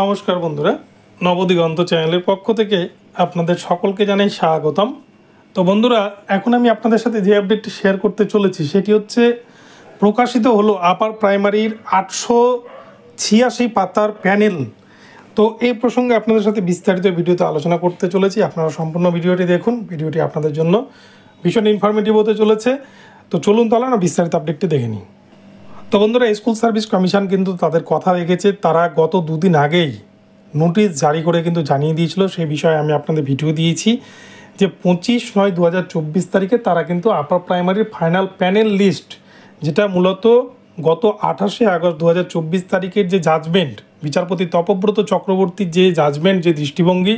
নমস্কার বন্ধুরা নবদিগন্ত চ্যানেলের পক্ষ থেকে আপনাদের সকলকে জানাই স্বাগতম তো বন্ধুরা এখন আমি আপনাদের সাথে যে আপডেটটি শেয়ার করতে চলেছি সেটি হচ্ছে প্রকাশিত হলো আপার প্রাইমারির আটশো ছিয়াশি পাতার প্যানেল তো এই প্রসঙ্গে আপনাদের সাথে বিস্তারিত ভিডিওতে আলোচনা করতে চলেছি আপনারা সম্পূর্ণ ভিডিওটি দেখুন ভিডিওটি আপনাদের জন্য ভীষণ ইনফরমেটিভ হতে চলেছে তো চলুন তাহলে না বিস্তারিত আপডেটটি দেখে নিই তো বন্ধুরা স্কুল সার্ভিস কমিশন কিন্তু তাদের কথা রেখেছে তারা গত দুদিন আগেই নোটিশ জারি করে কিন্তু জানিয়ে দিয়েছিল সেই বিষয়ে আমি আপনাদের ভিডিও দিয়েছি যে পঁচিশ নয় দু তারিখে তারা কিন্তু আপার প্রাইমারির ফাইনাল প্যানেল লিস্ট যেটা মূলত গত আঠাশে আগস্ট দু তারিখের যে জাজমেন্ট বিচারপতি তপব্রত চক্রবর্তীর যে জাজমেন্ট যে দৃষ্টিভঙ্গি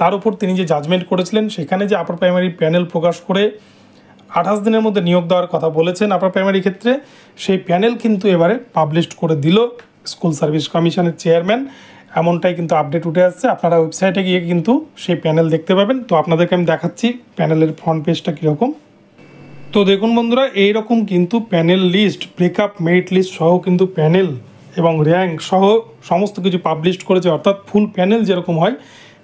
তার উপর তিনি যে জাজমেন্ট করেছিলেন সেখানে যে আপার প্রাইমারি প্যানেল প্রকাশ করে আঠাশ দিনের মধ্যে নিয়োগ দেওয়ার কথা বলেছেন আপার প্রাইমারি ক্ষেত্রে সেই প্যানেল কিন্তু এবারে পাবলিশড করে দিল স্কুল সার্ভিস কমিশনের চেয়ারম্যান এমনটাই কিন্তু আপডেট উঠে আসছে আপনারা ওয়েবসাইটে গিয়ে কিন্তু সেই প্যানেল দেখতে পাবেন তো আপনাদেরকে আমি দেখাচ্ছি প্যানেলের ফ্রন্ট পেজটা কীরকম তো দেখুন বন্ধুরা এইরকম কিন্তু panel list breakup merit list সহ কিন্তু প্যানেল এবং র্যাঙ্ক সহ সমস্ত কিছু পাবলিশ করেছে অর্থাৎ ফুল প্যানেল যেরকম হয়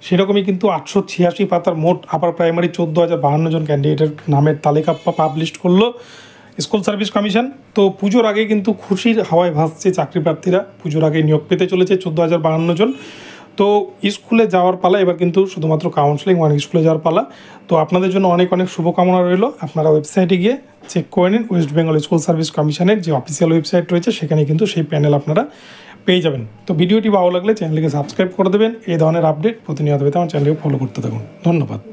সেরকমই কিন্তু আটশো ছিয়াশি পাতার মোট আপার প্রাইমারি চোদ্দো হাজার বাহান্ন জন ক্যান্ডিডেটের নামের তালিকা পাবলিশ করলো স্কুল সার্ভিস কমিশন তো পুজোর আগে কিন্তু খুশির হাওয়ায় ভাসছে চাকরি প্রার্থীরা পুজোর আগে নিয়োগ পেতে চলেছে চোদ্দো হাজার বাহান্ন জন তো স্কুলে যাওয়ার পালা এবার কিন্তু শুধুমাত্র কাউন্সেলিং মানে স্কুলে যাওয়ার পালা তো আপনাদের জন্য অনেক অনেক শুভকামনা রইল আপনারা ওয়েবসাইটে গিয়ে চেক করে নিন ওয়েস্ট বেঙ্গল স্কুল সার্ভিস কমিশনের যে অফিসিয়াল ওয়েবসাইট রয়েছে সেখানে কিন্তু সেই প্যানেল আপনারা পেয়ে যাবেন তো ভিডিওটি ভালো লাগলে চ্যানেলকে সাবস্ক্রাইব করে দেবেন এই ধরনের আপডেট প্রতিনিয়ত পেতে আমার চ্যানেলকে ফলো করতে থাকুন ধন্যবাদ